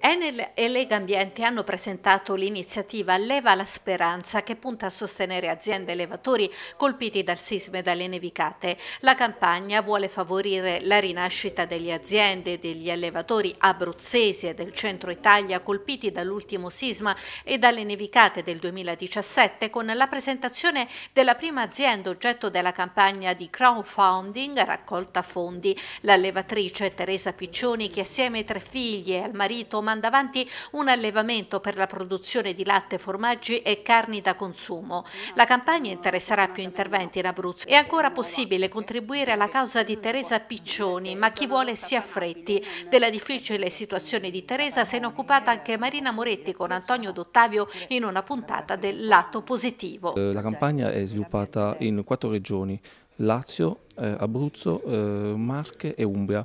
Enel e Lega Ambiente hanno presentato l'iniziativa Leva la Speranza che punta a sostenere aziende e levatori colpiti dal sisma e dalle nevicate. La campagna vuole favorire la rinascita delle aziende e degli allevatori abruzzesi e del centro Italia colpiti dall'ultimo sisma e dalle nevicate del 2017 con la presentazione della prima azienda oggetto della campagna di crowdfunding raccolta fondi. L'allevatrice Teresa Piccioni che assieme ai tre figli e al marito manda avanti un allevamento per la produzione di latte, formaggi e carni da consumo. La campagna interesserà più interventi in Abruzzo. È ancora possibile contribuire alla causa di Teresa Piccioni, ma chi vuole si affretti. Della difficile situazione di Teresa se ne è occupata anche Marina Moretti con Antonio D'Ottavio in una puntata del Lato Positivo. Eh, la campagna è sviluppata in quattro regioni, Lazio, eh, Abruzzo, eh, Marche e Umbria.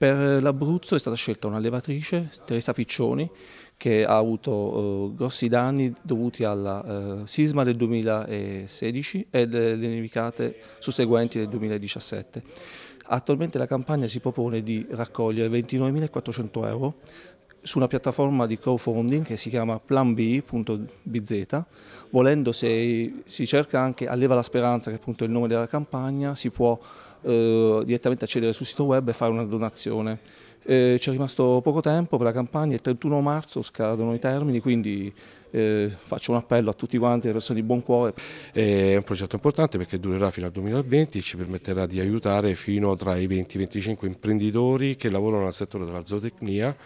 Per l'Abruzzo è stata scelta una levatrice, Teresa Piccioni, che ha avuto eh, grossi danni dovuti al eh, sisma del 2016 e le, nevicate susseguenti del 2017. Attualmente la campagna si propone di raccogliere 29.400 euro su una piattaforma di crowdfunding che si chiama planb.bz, volendo se si cerca anche Alleva la Speranza, che è appunto il nome della campagna, si può eh, direttamente accedere sul sito web e fare una donazione. Eh, ci è rimasto poco tempo per la campagna, il 31 marzo scadono i termini, quindi eh, faccio un appello a tutti quanti, le persone di buon cuore. Eh, è un progetto importante perché durerà fino al 2020 e ci permetterà di aiutare fino tra i 20-25 imprenditori che lavorano nel settore della zootecnia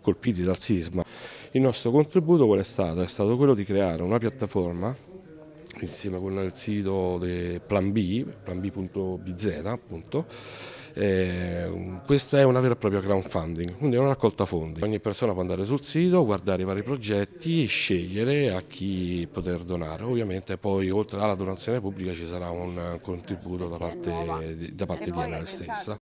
colpiti dal sisma. Il nostro contributo qual è stato? È stato quello di creare una piattaforma insieme con il sito del Plan B, planb.bz appunto, eh, questa è una vera e propria crowdfunding, quindi è una raccolta fondi. Ogni persona può andare sul sito, guardare i vari progetti e scegliere a chi poter donare. Ovviamente poi oltre alla donazione pubblica ci sarà un contributo da parte, da parte di Anna stessa.